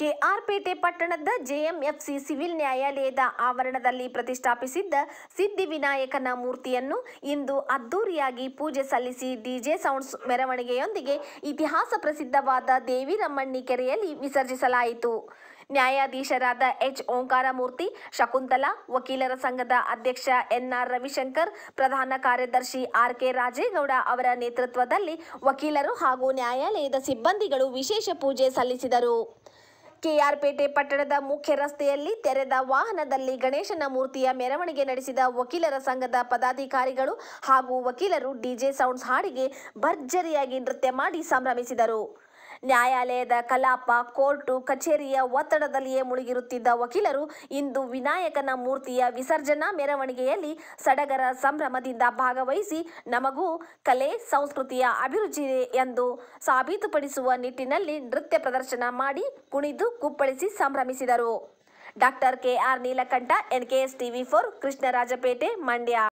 ಕೆಆರ್ಪೇಟೆ ಪಟ್ಟಣದ JMFC civil ನ್ಯಾಯಾಲಯದ ಆವರಣದಲ್ಲಿ ಪ್ರತಿಷ್ಠಾಪಿಸಿದ್ದ ಸಿದ್ದಿವಿನಾಯಕನ ಮೂರ್ತಿಯನ್ನು ಇಂದು ಅದ್ದೂರಿಯಾಗಿ ಪೂಜೆ ಸಲ್ಲಿಸಿ ಡಿಜೆ ಸೌಂಡ್ಸ್ ಮೆರವಣಿಗೆಯೊಂದಿಗೆ ಇತಿಹಾಸ ಪ್ರಸಿದ್ಧವಾದ ದೇವಿರಮ್ಮಣ್ಣಿ ಕೆರೆಯಲ್ಲಿ ವಿಸರ್ಜಿಸಲಾಯಿತು ನ್ಯಾಯಾಧೀಶರಾದ ಎಚ್ ಓಂಕಾರಮೂರ್ತಿ ಶಕುಂತಲಾ ವಕೀಲರ ಸಂಘದ ಅಧ್ಯಕ್ಷ ಎನ್ಆರ್ ರವಿಶಂಕರ್ ಪ್ರಧಾನ ಕಾರ್ಯದರ್ಶಿ ಆರ್ ಕೆ ರಾಜೇಗೌಡ ಅವರ ನೇತೃತ್ವದಲ್ಲಿ ವಕೀಲರು ಹಾಗೂ ನ್ಯಾಯಾಲಯದ ಸಿಬ್ಬಂದಿಗಳು ವಿಶೇಷ ಪೂಜೆ ಸಲ್ಲಿಸಿದರು ಕೆಆರ್ಪೇಟೆ ಪಟ್ಟಣದ ಮುಖ್ಯ ರಸ್ತೆಯಲ್ಲಿ ತೆರೆದ ವಾಹನದಲ್ಲಿ ಗಣೇಶನ ಮೂರ್ತಿಯ ಮೆರವಣಿಗೆ ನಡೆಸಿದ ವಕೀಲರ ಸಂಘದ ಪದಾಧಿಕಾರಿಗಳು ಹಾಗೂ ವಕೀಲರು ಡಿಜೆ ಸೌಂಡ್ಸ್ ಹಾಡಿಗೆ ಭರ್ಜರಿಯಾಗಿ ನೃತ್ಯ ಮಾಡಿ ಸಂಭ್ರಮಿಸಿದರು ನ್ಯಾಯಾಲಯದ ಕಲಾಪ ಕೋರ್ಟು ಕಚೇರಿಯ ಒತ್ತಡದಲ್ಲಿಯೇ ಮುಳುಗಿರುತ್ತಿದ್ದ ವಕೀಲರು ಇಂದು ವಿನಾಯಕನ ಮೂರ್ತಿಯ ವಿಸರ್ಜನಾ ಮೆರವಣಿಗೆಯಲ್ಲಿ ಸಡಗರ ಸಂಭ್ರಮದಿಂದ ಭಾಗವಹಿಸಿ ನಮಗೂ ಕಲೆ ಸಂಸ್ಕೃತಿಯ ಅಭಿರುಚಿ ಎಂದು ಸಾಬೀತುಪಡಿಸುವ ನಿಟ್ಟಿನಲ್ಲಿ ನೃತ್ಯ ಪ್ರದರ್ಶನ ಮಾಡಿ ಕುಣಿದು ಕುಪ್ಪಳಿಸಿ ಸಂಭ್ರಮಿಸಿದರು doctor K R Neelakantha N K S TV four Krishnarajapete Mandya